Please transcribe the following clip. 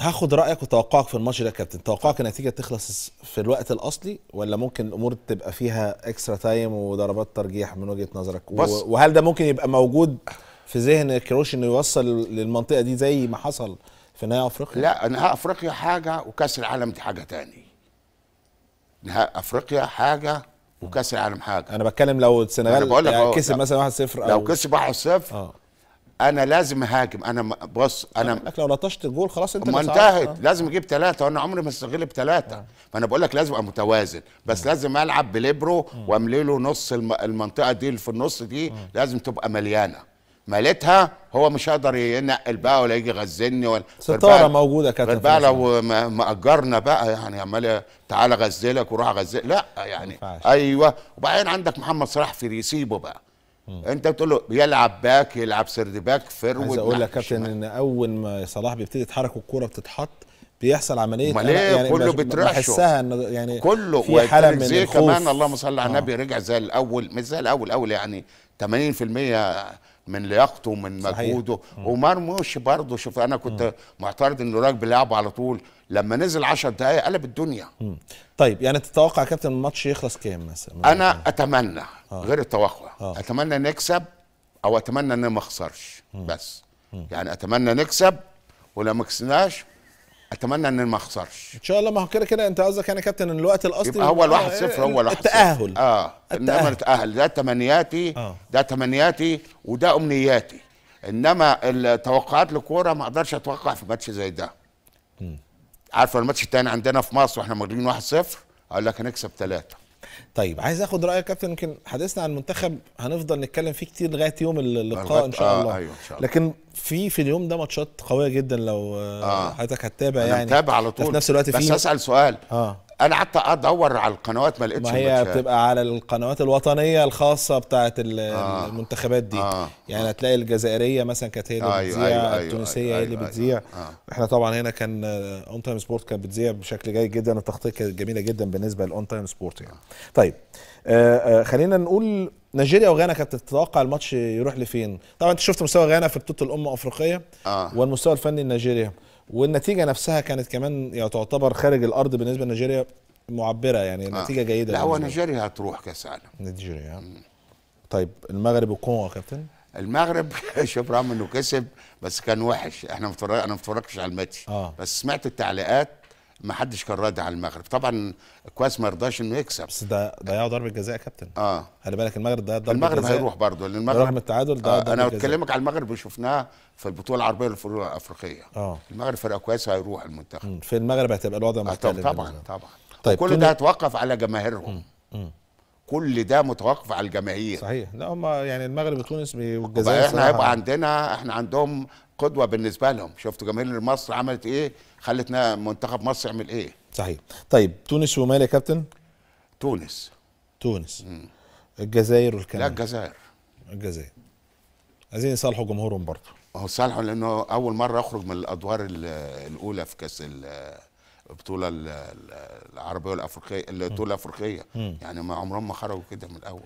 هاخد رايك وتوقعك في الماتش ده يا كابتن توقعك النتيجه تخلص في الوقت الاصلي ولا ممكن الامور تبقى فيها اكسترا تايم وضربات ترجيح من وجهه نظرك بص وهل ده ممكن يبقى موجود في ذهن كروش انه يوصل للمنطقه دي زي ما حصل في نهائي افريقيا لا نهائي افريقيا حاجه وكاس العالم دي حاجه تاني نهائي افريقيا حاجه وكاس العالم حاجه انا بتكلم لو السنغال يعني كسب مثلا 1-0 لو كسب 1-0 انا لازم اهاجم انا بص انا لك لو لطشت الجول خلاص انت ما انتهت آه. لازم اجيب ثلاثه وانا عمري ما استغلب ثلاثه آه. فانا بقول لك لازم ابقى متوازن بس لازم العب بليبرو واملي له نص المنطقه دي اللي في النص دي لازم تبقى مليانه مليتها هو مش هيقدر ينقل بقى ولا يجي يغزلني ولا ستاره موجوده كانت بقى لو مأجرنا بقى يعني عمال تعالى غزلك وروح غزل لا يعني ايوه وبعدين عندك محمد صلاح في ريسيبو بقى انت بتقول له يلعب باك يلعب سرد باك فرود عايز اقول لك كابتن ان اول ما صلاح بيبتدي يتحرك والكوره بتتحط بيحصل عمليه أنا إيه؟ يعني كله بترعشه بحسها ان يعني كله في حاله من زي الخوف كمان اللهم صل على آه. النبي آه. رجع زي الاول مش زي الاول اول يعني 80% من لياقته ومن مجهوده ومرموش برضه شوف انا كنت م. معترض انه راجل بيلعب على طول لما نزل 10 دقائق قلب الدنيا م. طيب يعني تتوقع كابتن الماتش يخلص كام مثلا انا م. اتمنى آه. غير التوقع آه. اتمنى نكسب او اتمنى ان ما اخسرش بس م. يعني اتمنى نكسب ولو ما كسبناش اتمنى ان ما اخسرش ان شاء الله ما هو كده كده انت قصدك يعني كابتن ان الوقت الاصلي يبقى هو الواحد آه، صفر هو الواحد التاهل صفر. اه انما التاهل ده تمنياتي آه. ده تمنياتي وده امنياتي انما التوقعات للكوره ما اقدرش اتوقع في ماتش زي ده عارف الماتش الثاني عندنا في مصر واحنا مغلوبين 1-0 اقول لك هنكسب ثلاثه طيب عايز اخد رايك كابتن يمكن حديثنا عن المنتخب هنفضل نتكلم فيه كتير لغايه يوم اللقاء ان شاء آه، الله آه أيوة إن شاء الله. لكن في في اليوم ده ماتشات قويه جدا لو آه. آه. حضرتك هتتابع يعني هتتابع على طول في نفس الوقت بس في اسال سؤال آه. انا قعدت ادور على القنوات ما لقيتش ما هي بتبقى على القنوات الوطنيه الخاصه بتاعه آه المنتخبات دي آه يعني هتلاقي الجزائريه مثلا كانت هي اللي آه بتذيع آه التونسيه آه هي اللي بتذيع آه احنا طبعا هنا كان اون تايم سبورت كانت بتذيع بشكل جيد جدا التغطيه كانت جميله جدا بالنسبه للاون تايم سبورت يعني طيب آه،, آه خلينا نقول نيجيريا وغانا كانت تتوقع الماتش يروح لفين؟ طبعا انت شفت مستوى غانا في بطوله الامم الافريقيه آه. والمستوى الفني لنيجيريا والنتيجه نفسها كانت كمان يعني تعتبر خارج الارض بالنسبه لنيجيريا معبره يعني آه. نتيجه آه. جيده لا هو نيجيريا هتروح كاس عالم نيجيريا طيب المغرب والكونغو يا كابتن المغرب شوف رغم انه كسب بس كان وحش احنا متفرج انا ما على الماتش آه. بس سمعت التعليقات ما حدش كان راضي على المغرب طبعا كويس ما رضاش انه يكسب بس ده ضيعوا ضربه جزاء يا كابتن اه خلي بالك المغرب ده ضربه المغرب جزاء. هيروح برضه لان المغرب رغم التعادل ده آه انا بكلمك على المغرب وشفناه في البطوله العربيه للفرق الافريقيه اه المغرب فرقه كويسه هيروح المنتخب في المغرب هتبقى الوضع آه، مختلف آه طبعا طبعا, طبعًا. طيب كل ده هيتوقف على جماهيرهم كل ده متوقف على الجماهير صحيح لا هم يعني المغرب وتونس والجزائر احنا هيبقى عندنا احنا عندهم قدوه بالنسبه لهم شفتوا جماهير مصر عملت ايه خلتنا منتخب مصر يعمل ايه صحيح طيب تونس ومال يا كابتن تونس تونس مم. الجزائر والكندا لا الجزائر الجزائر عايزين يصالحوا جمهورهم برضه هو اه، صالحوا لانه اول مره يخرج من الادوار الاولى في كاس البطوله العربيه والافريقيه البطوله الافريقيه يعني ما عمرهم ما خرجوا كده من الاول